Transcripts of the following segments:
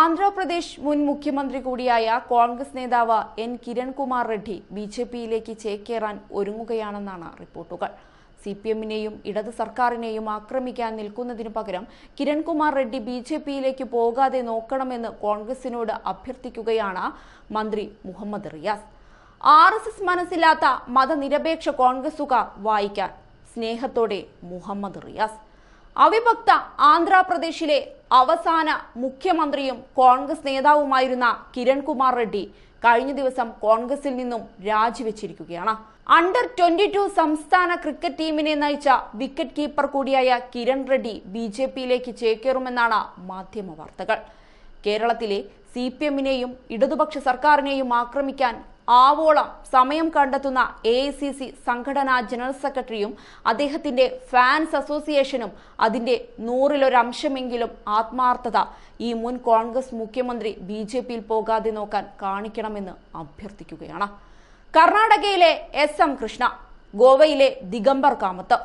ആന്ധ്രാപ്രദേശ് മുൻ മുഖ്യമന്ത്രി കൂടിയായ കോൺഗ്രസ് നേതാവ് N Kirankumar Reddy B J പിയിലേക്ക് ചേക്കേറാൻ ഒരുങ്ങുകയാണെന്നാണ് റിപ്പോർട്ടുകൾ സി പി എമ്മിനെയും ഇടത് സർക്കാരിനെയും ആക്രമിക്കാൻ നിൽക്കുന്നതിനു പകരം കിരൺകുമാർ റെഡ്ഡി ബി ജെ പിയിലേക്ക് പോകാതെ നോക്കണമെന്ന് കോൺഗ്രസിനോട് അഭ്യർത്ഥിക്കുകയാണ് മന്ത്രി Muhammad Riyas R S S മനസ്സില്ലാത്ത മതനിരപേക്ഷ കോൺഗ്രസുകാർ വായിക്കാൻ സ്നേഹത്തോടെ മുഹമ്മദ് റിയാസ് അവിഭക്ത ആന്ധ്രാപ്രദേശിലെ അവസാന മുഖ്യമന്ത്രിയും കോൺഗ്രസ് നേതാവുമായിരുന്ന കിരൺകുമാർ റെഡ്ഡി കഴിഞ്ഞ ദിവസം കോൺഗ്രസിൽ നിന്നും രാജിവെച്ചിരിക്കുകയാണ് അണ്ടർ ട്വന്റി ടു സംസ്ഥാന ക്രിക്കറ്റ് ടീമിനെ നയിച്ച വിക്കറ്റ് കീപ്പർ കൂടിയായ കിരൺ റെഡ്ഡി ബി ജെ പിയിലേക്ക് ചേക്കേറുമെന്നാണ് മാധ്യമ വാർത്തകൾ കേരളത്തിലെ സി പി എമ്മിനെയും ഇടതുപക്ഷ സർക്കാരിനെയും ആക്രമിക്കാൻ ആവോളം സമയം കണ്ടെത്തുന്ന എ ഐ സി സി സംഘടനാ ജനറൽ സെക്രട്ടറിയും അദ്ദേഹത്തിന്റെ ഫാൻസ് അസോസിയേഷനും അതിന്റെ നൂറിലൊരംശമെങ്കിലും ആത്മാർത്ഥത ഈ മുൻ കോൺഗ്രസ് മുഖ്യമന്ത്രി ബി ജെ പിയിൽ പോകാതെ നോക്കാൻ കാണിക്കണമെന്ന് അഭ്യർത്ഥിക്കുകയാണ് കർണാടകയിലെ എസ് എം കൃഷ്ണ ഗോവയിലെ ദിഗംബർ കാമത്ത്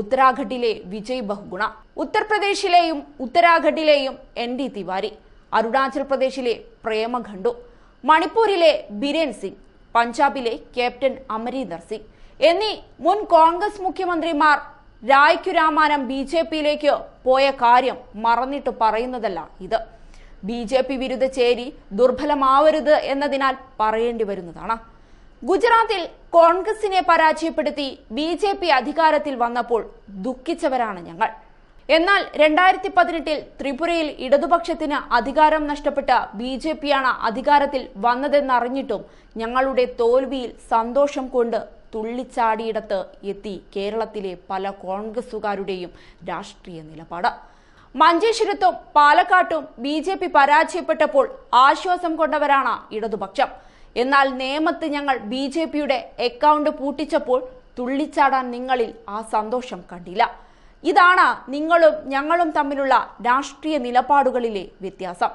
ഉത്തരാഖണ്ഡിലെ വിജയ് ബഹുഗുണ ഉത്തർപ്രദേശിലെയും ഉത്തരാഖണ്ഡിലെയും എൻ ഡി തിവാരി അരുണാചൽ പ്രദേശിലെ പ്രേമഖണ്ഡു മണിപ്പൂരിലെ ബിരൻ സിംഗ് പഞ്ചാബിലെ ക്യാപ്റ്റൻ അമരീന്ദർ സിംഗ് എന്നീ മുൻ കോൺഗ്രസ് മുഖ്യമന്ത്രിമാർ രായ്ക്കു രാമാനം ബി ജെ പിയിലേക്ക് പോയ കാര്യം മറന്നിട്ട് പറയുന്നതല്ല ഇത് ബി ജെ പി വിരുദ്ധ ചേരി ദുർബലമാവരുത് എന്നതിനാൽ പറയേണ്ടി വരുന്നതാണ് ഗുജറാത്തിൽ കോൺഗ്രസിനെ പരാജയപ്പെടുത്തി ബി ജെ പി അധികാരത്തിൽ വന്നപ്പോൾ ദുഃഖിച്ചവരാണ് ഞങ്ങൾ എന്നാൽ രണ്ടായിരത്തി പതിനെട്ടിൽ ത്രിപുരയിൽ ഇടതുപക്ഷത്തിന് അധികാരം നഷ്ടപ്പെട്ട ബി ജെ പിയാണ് അധികാരത്തിൽ വന്നതെന്നറിഞ്ഞിട്ടും ഞങ്ങളുടെ തോൽവിയിൽ സന്തോഷം കൊണ്ട് തുള്ളിച്ചാടിയിടത്ത് എത്തി കേരളത്തിലെ പല കോൺഗ്രസുകാരുടെയും രാഷ്ട്രീയ നിലപാട് മഞ്ചേശ്വരത്തും പാലക്കാട്ടും ബി ജെ പി പരാജയപ്പെട്ടപ്പോൾ ആശ്വാസം കൊണ്ടവരാണ് ഇടതുപക്ഷം എന്നാൽ നേമത്ത് ഞങ്ങൾ ബി ജെ പിയുടെ അക്കൗണ്ട് പൂട്ടിച്ചപ്പോൾ തുള്ളിച്ചാടാൻ നിങ്ങളിൽ ആ സന്തോഷം കണ്ടില്ല ഇതാണ് നിങ്ങളും ഞങ്ങളും തമ്മിലുള്ള രാഷ്ട്രീയ നിലപാടുകളിലെ വ്യത്യാസം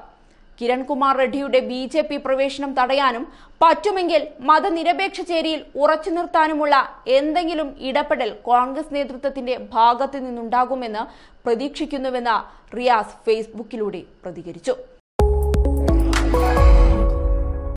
കിരൺകുമാർ റെഡ്ഡിയുടെ ബി ജെ പി പ്രവേശനം തടയാനും പറ്റുമെങ്കിൽ മതനിരപേക്ഷ ചേരിയിൽ ഉറച്ചു നിർത്താനുമുള്ള എന്തെങ്കിലും ഇടപെടൽ കോൺഗ്രസ് നേതൃത്വത്തിന്റെ ഭാഗത്തു നിന്നുണ്ടാകുമെന്ന് പ്രതീക്ഷിക്കുന്നുവെന്ന് റിയാസ് ഫേസ്ബുക്കിലൂടെ പ്രതികരിച്ചു